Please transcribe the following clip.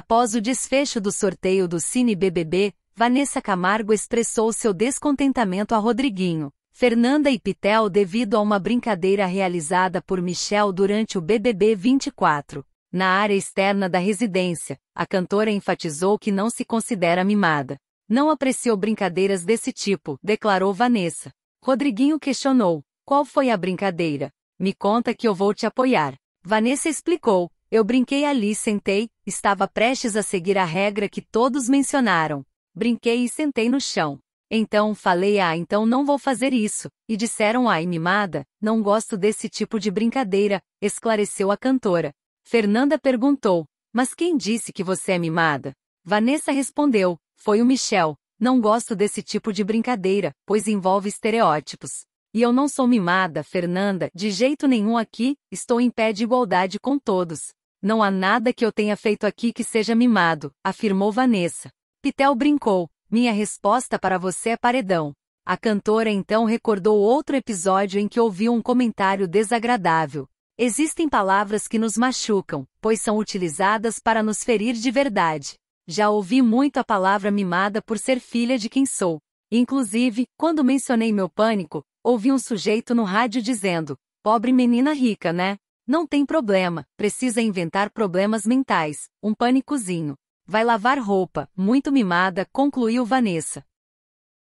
Após o desfecho do sorteio do Cine BBB, Vanessa Camargo expressou seu descontentamento a Rodriguinho, Fernanda e Pitel devido a uma brincadeira realizada por Michel durante o BBB 24. Na área externa da residência, a cantora enfatizou que não se considera mimada. Não apreciou brincadeiras desse tipo, declarou Vanessa. Rodriguinho questionou: Qual foi a brincadeira? Me conta que eu vou te apoiar. Vanessa explicou: eu brinquei ali e sentei, estava prestes a seguir a regra que todos mencionaram. Brinquei e sentei no chão. Então falei: Ah, então não vou fazer isso. E disseram: Ai, mimada, não gosto desse tipo de brincadeira, esclareceu a cantora. Fernanda perguntou: Mas quem disse que você é mimada? Vanessa respondeu: Foi o Michel. Não gosto desse tipo de brincadeira, pois envolve estereótipos. E eu não sou mimada, Fernanda, de jeito nenhum aqui, estou em pé de igualdade com todos. Não há nada que eu tenha feito aqui que seja mimado, afirmou Vanessa. Pitel brincou. Minha resposta para você é paredão. A cantora então recordou outro episódio em que ouviu um comentário desagradável. Existem palavras que nos machucam, pois são utilizadas para nos ferir de verdade. Já ouvi muito a palavra mimada por ser filha de quem sou. Inclusive, quando mencionei meu pânico, ouvi um sujeito no rádio dizendo: Pobre menina rica, né? Não tem problema, precisa inventar problemas mentais, um pânicozinho. Vai lavar roupa, muito mimada, concluiu Vanessa.